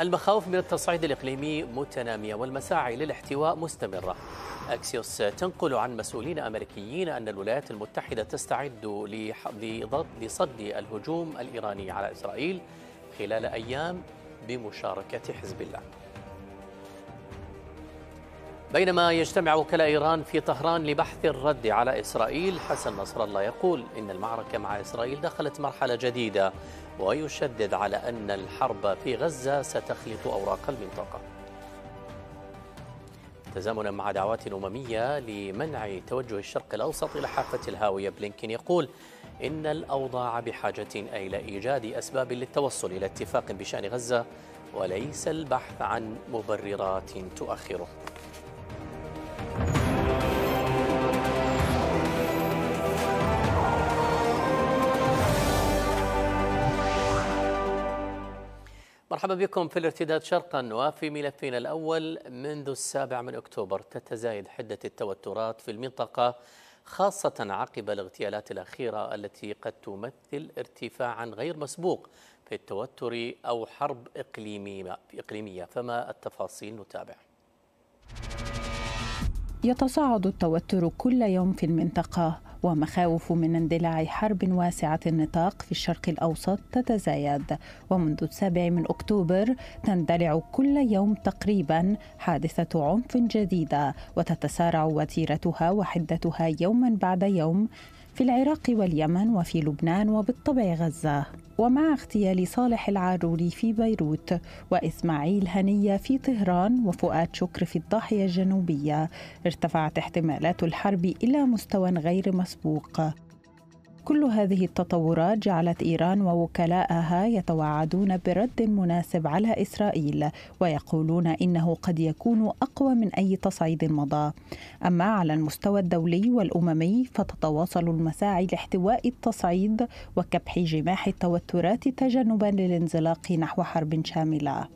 المخاوف من التصعيد الإقليمي متنامية والمساعي للاحتواء مستمرة أكسيوس تنقل عن مسؤولين أمريكيين أن الولايات المتحدة تستعد لصد الهجوم الإيراني على إسرائيل خلال أيام بمشاركة حزب الله بينما يجتمع وكلاء إيران في طهران لبحث الرد على إسرائيل حسن نصر الله يقول إن المعركة مع إسرائيل دخلت مرحلة جديدة ويشدد على أن الحرب في غزة ستخلط أوراق المنطقة تزامنا مع دعوات أممية لمنع توجه الشرق الأوسط إلى حافة الهاوية بلينكين يقول إن الأوضاع بحاجة إلى إيجاد أسباب للتوصل إلى اتفاق بشأن غزة وليس البحث عن مبررات تؤخره مرحبا بكم في الارتداد شرقا وفي ملفنا الأول منذ السابع من أكتوبر تتزايد حدة التوترات في المنطقة خاصة عقب الاغتيالات الأخيرة التي قد تمثل ارتفاعا غير مسبوق في التوتر أو حرب إقليمية فما التفاصيل نتابع يتصاعد التوتر كل يوم في المنطقة ومخاوف من اندلاع حرب واسعة النطاق في الشرق الأوسط تتزايد ومنذ السابع من أكتوبر تندلع كل يوم تقريبا حادثة عنف جديدة وتتسارع وتيرتها وحدتها يوما بعد يوم في العراق واليمن وفي لبنان وبالطبع غزة ومع اغتيال صالح العاروري في بيروت وإسماعيل هنية في طهران وفؤاد شكر في الضاحية الجنوبية ارتفعت احتمالات الحرب إلى مستوى غير مسبوق كل هذه التطورات جعلت ايران ووكلائها يتوعدون برد مناسب على اسرائيل ويقولون انه قد يكون اقوى من اي تصعيد مضى اما على المستوى الدولي والاممي فتتواصل المساعي لاحتواء التصعيد وكبح جماح التوترات تجنبا للانزلاق نحو حرب شامله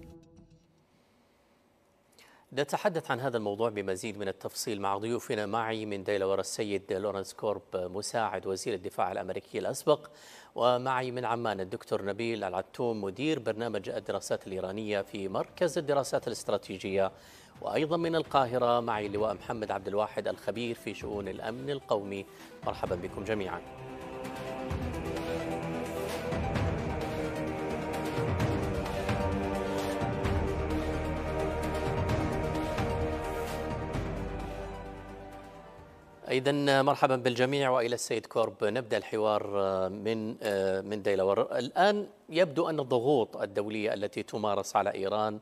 نتحدث عن هذا الموضوع بمزيد من التفصيل مع ضيوفنا معي من ديلور السيد لورنس كورب مساعد وزير الدفاع الامريكي الاسبق ومعي من عمان الدكتور نبيل العتوم مدير برنامج الدراسات الايرانيه في مركز الدراسات الاستراتيجيه وايضا من القاهره معي اللواء محمد عبد الواحد الخبير في شؤون الامن القومي مرحبا بكم جميعا. إذا مرحبا بالجميع والى السيد كورب نبدا الحوار آه، من آه، من ديلور الان يبدو ان الضغوط الدوليه التي تمارس على ايران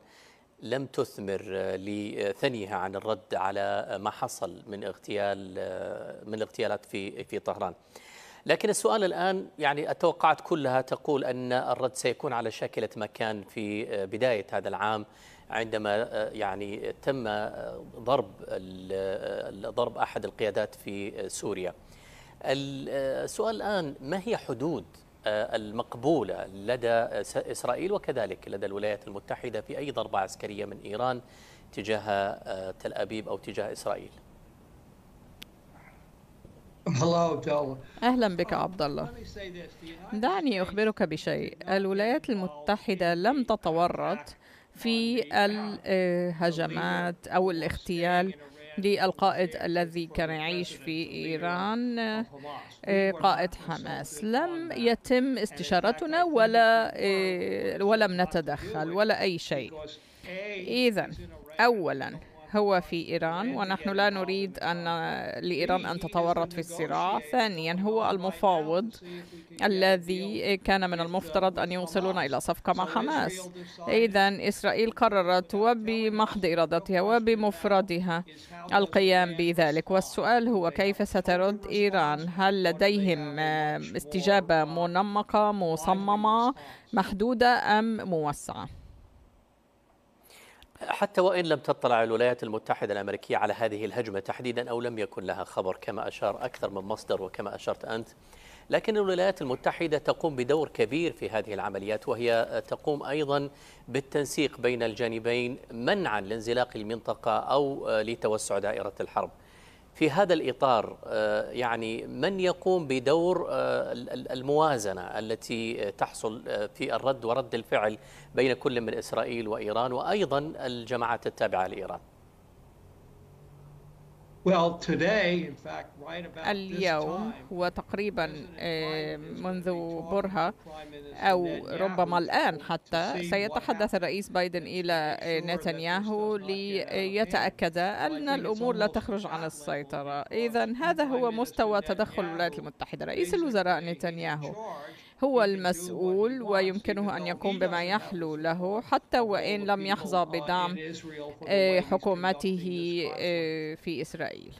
لم تثمر آه، لثنيها عن الرد على ما حصل من اغتيال من الاغتيالات في في طهران. لكن السؤال الان يعني التوقعات كلها تقول ان الرد سيكون على شاكله مكان في بدايه هذا العام عندما آه، يعني تم آه، ضرب آه، ضرب احد القيادات في سوريا. السؤال الان ما هي حدود المقبولة لدى إسرائيل وكذلك لدى الولايات المتحدة في أي ضربة عسكرية من إيران تجاه تل أبيب أو تجاه إسرائيل أهلا بك عبد الله دعني أخبرك بشيء الولايات المتحدة لم تتورط في الهجمات أو الاغتيال للقائد الذي كان يعيش في إيران آه، قائد حماس لم يتم استشارتنا ولا آه، ولم نتدخل ولا أي شيء إذا أولا هو في إيران ونحن لا نريد أن لإيران أن تتورط في الصراع ثانيا هو المفاوض الذي كان من المفترض أن يوصلون إلى صفقة مع حماس إذا إسرائيل قررت وبمحض إرادتها وبمفردها القيام بذلك والسؤال هو كيف سترد إيران هل لديهم آه، استجابة منمقة مصممة محدودة أم موسعة حتى وإن لم تطلع الولايات المتحدة الأمريكية على هذه الهجمة تحديدا أو لم يكن لها خبر كما أشار أكثر من مصدر وكما أشرت أنت لكن الولايات المتحدة تقوم بدور كبير في هذه العمليات وهي تقوم أيضا بالتنسيق بين الجانبين منعا لانزلاق المنطقة أو لتوسع دائرة الحرب في هذا الإطار آه، يعني من يقوم بدور آه، الموازنة التي تحصل آه، في الرد ورد الفعل بين كل من إسرائيل وإيران وأيضا الجماعات التابعة لإيران اليوم وتقريبا آه، منذ برهة أو ربما الآن حتى سيتحدث الرئيس بايدن إلى آه، نتنياهو ليتأكد آه، أن الأمور لا تخرج عن السيطرة إذا هذا هو مستوى تدخل الولايات المتحدة رئيس الوزراء نتنياهو هو المسؤول ويمكنه أن يقوم بما يحلو له حتى وإن لم يحظى بدعم آه، حكومته آه، في إسرائيل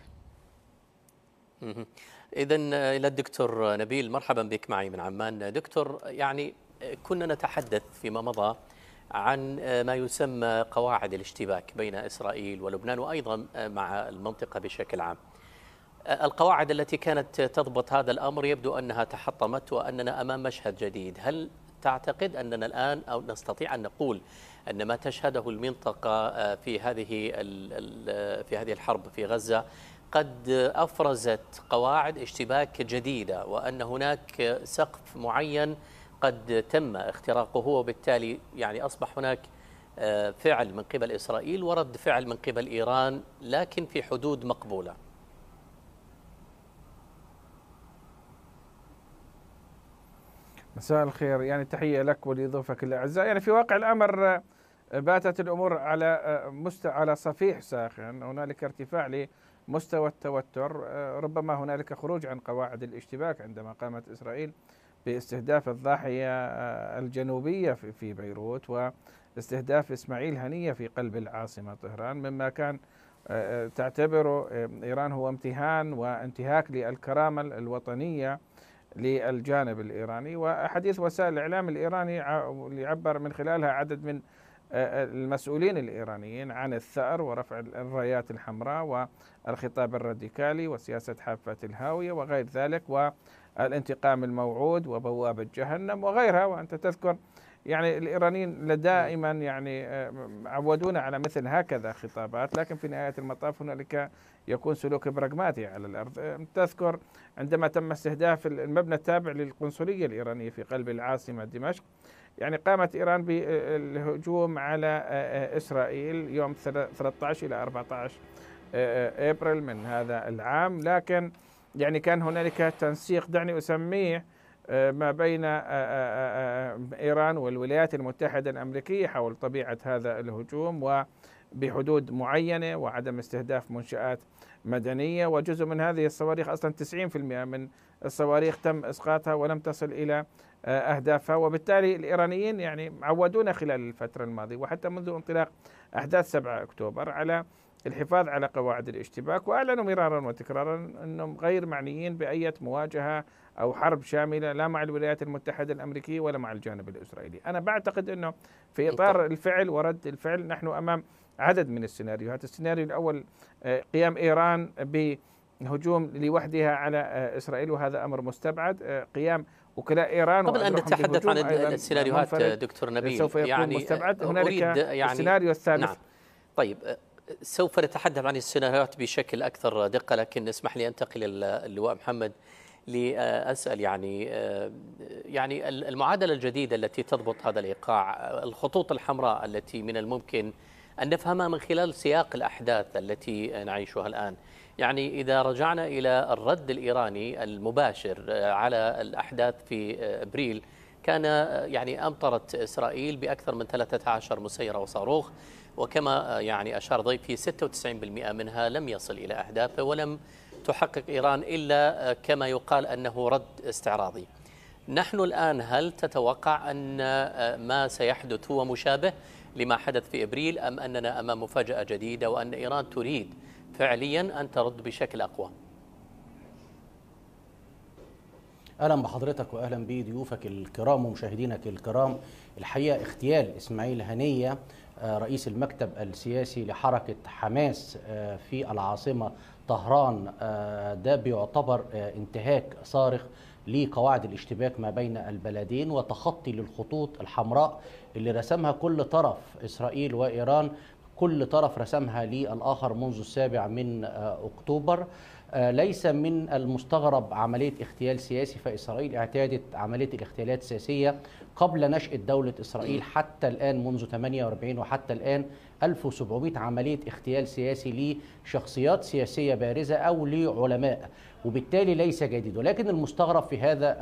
إذا آه، إلى الدكتور نبيل مرحبا بك معي من عمان دكتور يعني كنا نتحدث فيما مضى عن ما يسمى قواعد الاشتباك بين إسرائيل ولبنان وأيضا مع المنطقة بشكل عام القواعد التي كانت تضبط هذا الأمر يبدو أنها تحطمت وأننا أمام مشهد جديد هل تعتقد أننا الآن أو نستطيع أن نقول أن ما تشهده المنطقة آه، في هذه آه، في هذه الحرب في غزة قد أفرزت قواعد اشتباك جديدة وأن هناك سقف معين قد تم اختراقه وبالتالي يعني أصبح هناك آه، فعل من قبل إسرائيل ورد فعل من قبل إيران لكن في حدود مقبولة مساء الخير يعني تحية لك ولضيوفك الأعزاء يعني في واقع الأمر آه، باتت الأمور على آه، مست... على صفيح ساخن هنالك ارتفاع لمستوى التوتر آه، ربما هنالك خروج عن قواعد الاشتباك عندما قامت إسرائيل باستهداف الضاحية الجنوبية في بيروت واستهداف إسماعيل هنية في قلب العاصمة طهران مما كان تعتبره إيران هو امتهان وانتهاك للكرامة الوطنية للجانب الايراني واحاديث وسائل الاعلام الايراني اللي عبر من خلالها عدد من آه، آه، المسؤولين الايرانيين عن الثار ورفع الرايات الحمراء والخطاب الراديكالي وسياسه حافه الهاويه وغير ذلك والانتقام الموعود وبوابه جهنم وغيرها وانت تذكر يعني الإيرانيين دائما نعم. يعني آه، عودونا على مثل هكذا خطابات لكن في نهاية المطاف هنالك يكون سلوك براغماتي على الأرض آه، تذكر عندما تم استهداف المبنى التابع للقنصلية الإيرانية في قلب العاصمة دمشق يعني قامت إيران بالهجوم على آه، إسرائيل يوم 13 إلى 14 ابريل من هذا العام لكن يعني كان هنالك تنسيق دعني اسميه آه، ما بين آه، آه، ايران والولايات المتحده الامريكيه حول طبيعه هذا الهجوم وبحدود معينة وعدم استهداف منشآت مدنية وجزء من هذه الصواريخ أصلا 90% من الصواريخ تم إسقاطها ولم تصل إلى أهدافها وبالتالي الإيرانيين يعني عودونا خلال الفترة الماضية وحتى منذ انطلاق أحداث 7 أكتوبر على الحفاظ على قواعد الاشتباك وأعلنوا مرارا وتكرارا أنهم غير معنيين بأية مواجهة أو حرب شاملة لا مع الولايات المتحدة الأمريكية ولا مع الجانب الإسرائيلي أنا بعتقد أنه في إطار الفعل ورد الفعل نحن أمام عدد من السيناريوهات السيناريو الأول آه، قيام إيران بهجوم لوحدها على آه، إسرائيل وهذا أمر مستبعد آه، قيام وكلاء ايران قبل ان نتحدث عن السيناريوهات دكتور نبيل سوف يكون يعني مستبعد هنالك يعني السيناريو الثالث نعم طيب سوف نتحدث عن السيناريوهات بشكل اكثر دقه لكن اسمح لي انتقل للواء محمد لأسأل يعني آه، يعني المعادلة الجديدة التي تضبط هذا الإيقاع الخطوط الحمراء التي من الممكن أن نفهمها من خلال سياق الأحداث التي نعيشها الآن يعني إذا رجعنا إلى الرد الإيراني المباشر آه، على الأحداث في آه، أبريل كان يعني أمطرت إسرائيل بأكثر من 13 مسيرة وصاروخ وكما يعني أشار ضيفي 96% منها لم يصل إلى أهدافه ولم تحقق إيران إلا آه، كما يقال أنه رد استعراضي نحن الآن هل تتوقع أن آه، ما سيحدث هو مشابه لما حدث في إبريل أم أننا أمام مفاجأة جديدة وأن إيران تريد فعليا أن ترد بشكل أقوى اهلا بحضرتك واهلا بضيوفك الكرام ومشاهدينك الكرام الحقيقه اغتيال اسماعيل هنيه آه، رئيس المكتب السياسي لحركه حماس في العاصمه طهران آه، ده بيعتبر آه، انتهاك صارخ لقواعد الاشتباك ما بين البلدين وتخطي للخطوط الحمراء اللي رسمها كل طرف اسرائيل وايران كل طرف رسمها للاخر منذ السابع من آه، اكتوبر ليس من المستغرب عمليه اغتيال سياسي فاسرائيل اعتادت عمليه الاغتيالات السياسيه قبل نشاه دوله اسرائيل حتى الان منذ 48 وحتى الان 1700 عملية اغتيال سياسي لشخصيات سياسية بارزة أو لعلماء وبالتالي ليس جديد ولكن المستغرب في هذا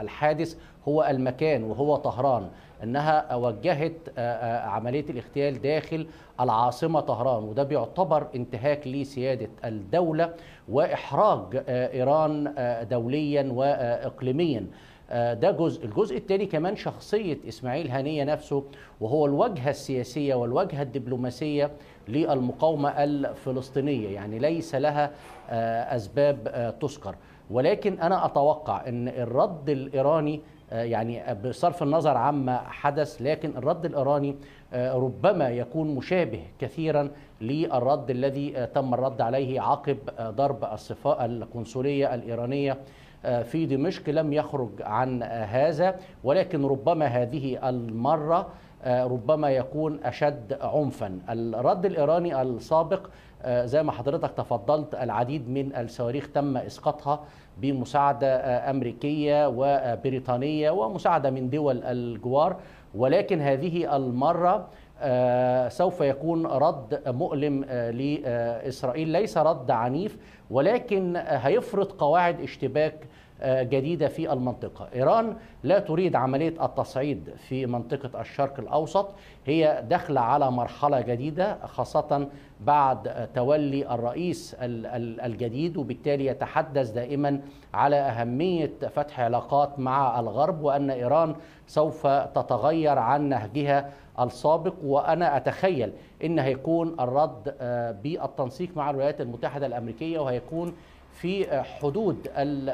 الحادث هو المكان وهو طهران انها وجهت آه، آه، عمليه الاغتيال داخل العاصمه طهران وده بيعتبر انتهاك لسياده الدوله واحراج آه، ايران دوليا واقليميا آه، ده جزء الجزء الثاني كمان شخصية إسماعيل هنية نفسه وهو الواجهة السياسية والواجهة الدبلوماسية للمقاومة الفلسطينية يعني ليس لها آه، أسباب آه، تذكر ولكن أنا أتوقع أن الرد الإيراني يعني بصرف النظر عما حدث لكن الرد الايراني ربما يكون مشابه كثيرا للرد الذي تم الرد عليه عقب ضرب القنصليه الايرانيه آه، في دمشق لم يخرج عن آه، هذا ولكن ربما هذه المره آه، ربما يكون اشد عنفا الرد الايراني السابق زي ما حضرتك تفضلت العديد من الصواريخ تم اسقاطها بمساعده امريكيه وبريطانيه ومساعده من دول الجوار ولكن هذه المره آه، سوف يكون رد مؤلم آه، لاسرائيل ليس رد عنيف ولكن هيفرض قواعد اشتباك آه، جديدة في المنطقة إيران لا تريد عملية التصعيد في منطقة الشرق الأوسط هي داخلة على مرحلة جديدة خاصة بعد تولي الرئيس الجديد وبالتالي يتحدث دائما على أهمية فتح علاقات مع الغرب وأن إيران سوف تتغير عن نهجها السابق وانا اتخيل ان هيكون الرد آه، بالتنسيق مع الولايات المتحده الامريكيه وهيكون في حدود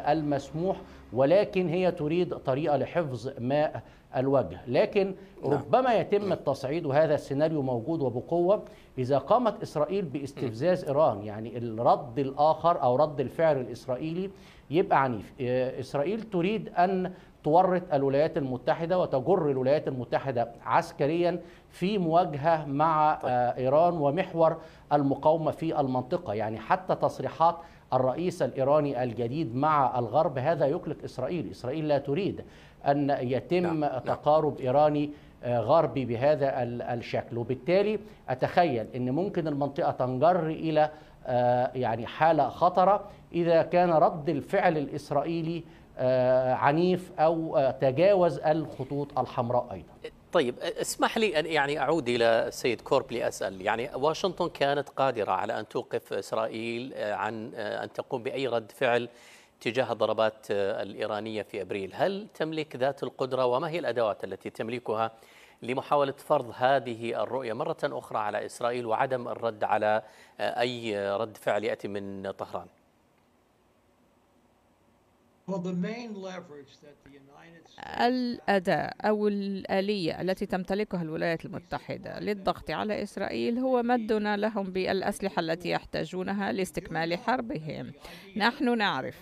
المسموح ولكن هي تريد طريقه لحفظ ماء الوجه لكن نعم. ربما يتم التصعيد وهذا السيناريو موجود وبقوة إذا قامت إسرائيل باستفزاز إيران يعني الرد الآخر أو رد الفعل الإسرائيلي يبقى عنيف آه، إسرائيل تريد أن تورط الولايات المتحدة وتجر الولايات المتحدة عسكريا في مواجهة مع آه، طيب. إيران ومحور المقاومة في المنطقة يعني حتى تصريحات الرئيس الايراني الجديد مع الغرب هذا يقلق اسرائيل، اسرائيل لا تريد ان يتم لا. نعم، نعم. تقارب ايراني آه، غربي بهذا الشكل، وبالتالي اتخيل ان ممكن المنطقه تنجر الى آه، يعني حاله خطره اذا كان رد الفعل الاسرائيلي آه، عنيف او تجاوز الخطوط الحمراء ايضا طيب اسمح لي أن يعني أعود إلى السيد كورب لأسأل يعني واشنطن كانت قادرة على أن توقف إسرائيل عن أن تقوم بأي رد فعل تجاه الضربات الإيرانية في أبريل هل تملك ذات القدرة وما هي الأدوات التي تملكها لمحاولة فرض هذه الرؤية مرة أخرى على إسرائيل وعدم الرد على أي رد فعل يأتي من طهران الأداة أو الآلية التي تمتلكها الولايات المتحدة للضغط على إسرائيل هو مدنا لهم بالأسلحة التي يحتاجونها لاستكمال حربهم نحن نعرف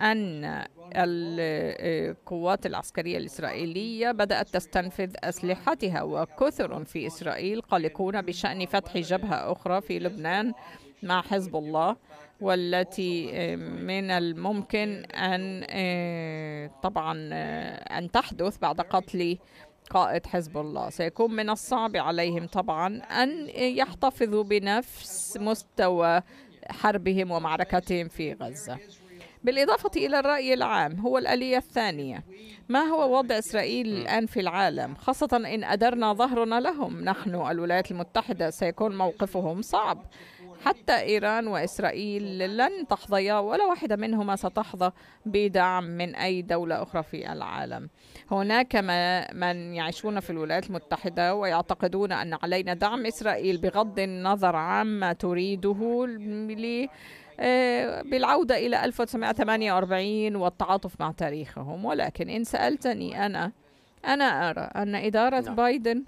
أن القوات العسكرية الإسرائيلية بدأت تستنفذ أسلحتها وكثر في إسرائيل قلقون بشأن فتح جبهة أخرى في لبنان مع حزب الله والتي من الممكن أن طبعا أن تحدث بعد قتل قائد حزب الله سيكون من الصعب عليهم طبعا أن يحتفظوا بنفس مستوى حربهم ومعركتهم في غزة بالإضافة إلى الرأي العام هو الآلية الثانية ما هو وضع إسرائيل الآن في العالم خاصة إن أدرنا ظهرنا لهم نحن الولايات المتحدة سيكون موقفهم صعب حتى إيران وإسرائيل لن تحظيا ولا واحدة منهما ستحظى بدعم من أي دولة أخرى في العالم هناك ما من يعيشون في الولايات المتحدة ويعتقدون أن علينا دعم إسرائيل بغض النظر عما تريده آه، بالعودة إلى 1948 والتعاطف مع تاريخهم ولكن إن سألتني أنا أنا أرى أن إدارة نعم. بايدن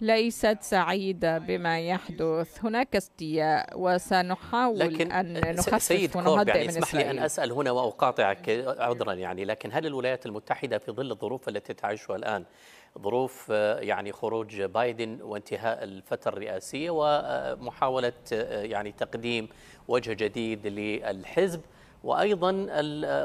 ليست سعيدة بما يحدث هناك استياء وسنحاول لكن أن نخفف سيد كورب يعني اسمح لي أن أسأل هنا وأقاطعك عذرا يعني لكن هل الولايات المتحدة في ظل الظروف التي تعيشها الآن ظروف آه، يعني خروج بايدن وانتهاء الفترة الرئاسية ومحاولة آه، يعني تقديم وجه جديد للحزب وأيضا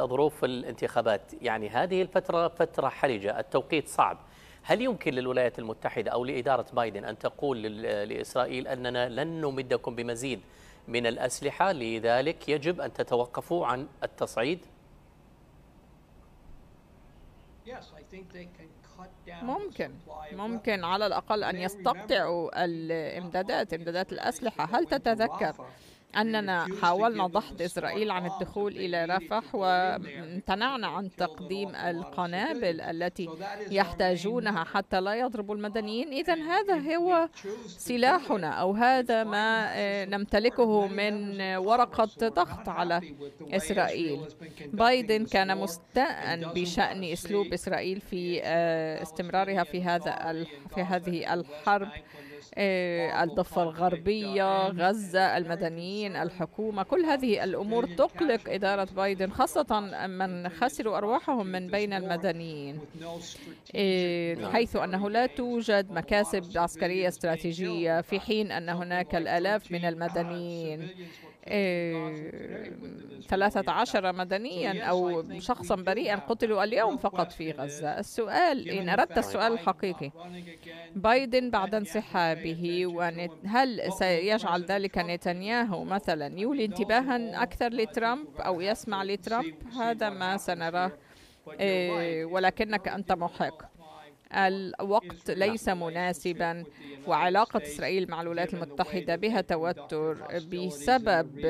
ظروف الانتخابات يعني هذه الفترة فترة حرجة التوقيت صعب هل يمكن للولايات المتحدة أو لإدارة بايدن أن تقول لإسرائيل أننا لن نمدكم بمزيد من الأسلحة لذلك يجب أن تتوقفوا عن التصعيد؟ Yes, I think they can ممكن ممكن على الأقل أن يستقطعوا الإمدادات إمدادات الأسلحة هل تتذكر أننا حاولنا ضحض إسرائيل عن الدخول إلى رفح وامتنعنا عن تقديم القنابل التي يحتاجونها حتى لا يضربوا المدنيين إذا هذا هو سلاحنا أو هذا ما نمتلكه من ورقة ضغط على إسرائيل بايدن كان مستاء بشأن أسلوب إسرائيل في آه، استمرارها في هذا في هذه الحرب آه، الضفة الغربية غزة المدنيين الحكومة كل هذه الأمور تقلق إدارة بايدن خاصة من خسروا أرواحهم من بين المدنيين آه، حيث أنه لا توجد مكاسب عسكرية استراتيجية في حين أن هناك الآلاف من المدنيين 13 آه، مدنيا أو شخصا بريئا قتلوا اليوم فقط في غزة السؤال إن أردت السؤال الحقيقي بايدن بعد انسحاب به وهل سيجعل ذلك نتنياهو مثلا يولي انتباها أكثر لترامب أو يسمع لترامب هذا ما سنراه إيه، ولكنك أنت محق الوقت ليس مناسبا وعلاقة إسرائيل مع الولايات المتحدة بها توتر بسبب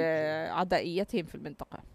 عدائيتهم في المنطقة